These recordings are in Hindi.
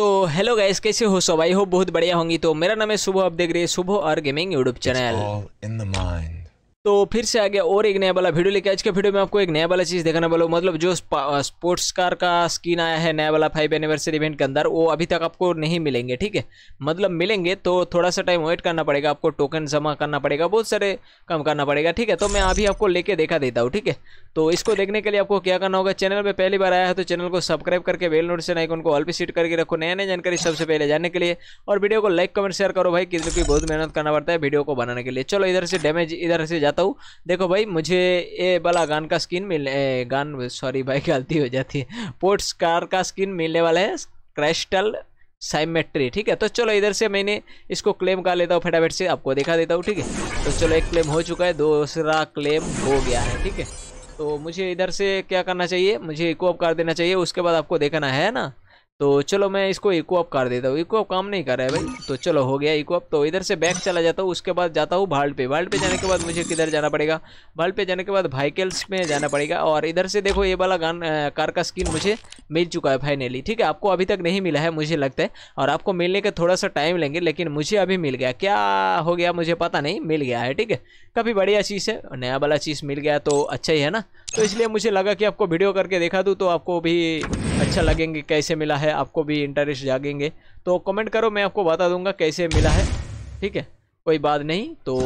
तो हेलो गाइस कैसे हो सब आई हो बहुत बढ़िया होंगी तो मेरा नाम है सुबह आप देख रहे हैं सुबह और गेमिंग यूट्यूब चैनल तो फिर से आगे और एक नया वाला वीडियो लेके आज के वीडियो में आपको एक नया वाला चीज़ देखने वाला हूँ मतलब जो स्पोर्ट्स कार का स्कीन आया है नया वाला फाइव एनिवर्सरी इवेंट के अंदर वो अभी तक आपको नहीं मिलेंगे ठीक है मतलब मिलेंगे तो थोड़ा सा टाइम वेट करना पड़ेगा आपको टोकन जमा करना पड़ेगा बहुत सारे काम करना पड़ेगा ठीक है तो मैं अभी आपको लेके देखा देता हूँ ठीक है तो इसको देखने के लिए आपको क्या करना होगा चैनल पर पहली बार आया है तो चैनल को सब्सक्राइब करके बेल से आइकन को ऑल पे सीट करके रखो नया नई जानकारी सबसे पहले जानने के लिए और वीडियो को लाइक कमेंट शेयर करो भाई क्योंकि बहुत मेहनत करना पड़ता है वीडियो को बनाने के लिए चलो इधर से डैमेज इधर से जाता हूँ देखो भाई मुझे ये वाला गान का स्किन मिलने गान सॉरी भाई गलती हो जाती है पोर्ट्स कार का स्किन मिलने वाला है क्रिस्टल साइमेट्री ठीक है तो चलो इधर से मैंने इसको क्लेम कर लेता हूँ फटाफट से आपको दिखा देता हूँ ठीक है तो चलो एक क्लेम हो चुका है दूसरा क्लेम हो गया है ठीक है तो मुझे इधर से क्या करना चाहिए मुझे इको अप कर देना चाहिए उसके बाद आपको देखना है ना तो चलो मैं इसको इको अप कर देता हूँ इको अप काम नहीं कर रहा है भाई तो चलो हो गया इको अप तो इधर से बैक चला जाता हूँ उसके बाद जाता हूँ भाल्ट पे भाल्ट पे जाने के बाद मुझे किधर जाना पड़ेगा भाल्ट पे जाने के बाद वाइकल्स में जाना पड़ेगा और इधर से देखो ये वाला गान कार का स्किन मुझे मिल चुका है फाइनली ठीक है आपको अभी तक नहीं मिला है मुझे लगता है और आपको मिलने का थोड़ा सा टाइम लेंगे लेकिन मुझे अभी मिल गया क्या हो गया मुझे पता नहीं मिल गया है ठीक है काफ़ी बढ़िया चीज़ है नया वाला चीज़ मिल गया तो अच्छा ही है ना तो इसलिए मुझे लगा कि आपको वीडियो करके देखा दूँ तो आपको भी अच्छा लगेंगे कैसे मिला है आपको भी इंटरेस्ट जागेंगे तो कमेंट करो मैं आपको बता दूंगा कैसे मिला है ठीक है कोई बात नहीं तो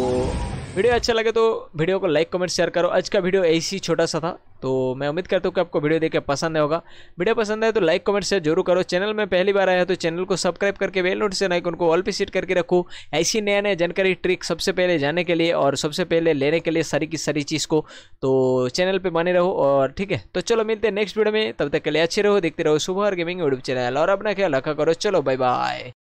वीडियो अच्छा लगे तो वीडियो को लाइक कमेंट शेयर करो आज का वीडियो ऐसी छोटा सा था तो मैं उम्मीद करता हूँ कि आपको वीडियो देखकर पसंद होगा वीडियो पसंद आए तो लाइक कमेंट शेयर जरूर करो चैनल में पहली बार आया तो चैनल को सब्सक्राइब करके बेल नोटिफिकेशन आइकन को ऑल पे सीट करके रखो ऐसी नया नया जानकारी ट्रिक सबसे पहले जाने के लिए और सबसे पहले लेने के लिए सारी की सारी चीज़ को तो चैनल पर बने रहो और ठीक है तो चलो मिलते हैं नेक्स्ट वीडियो में तब तक के लिए अच्छे रहो देखते रहो सुबह और गेमिंग यूट्यूब चैनल और अपना ख्याल रखा करो चलो बाय बाय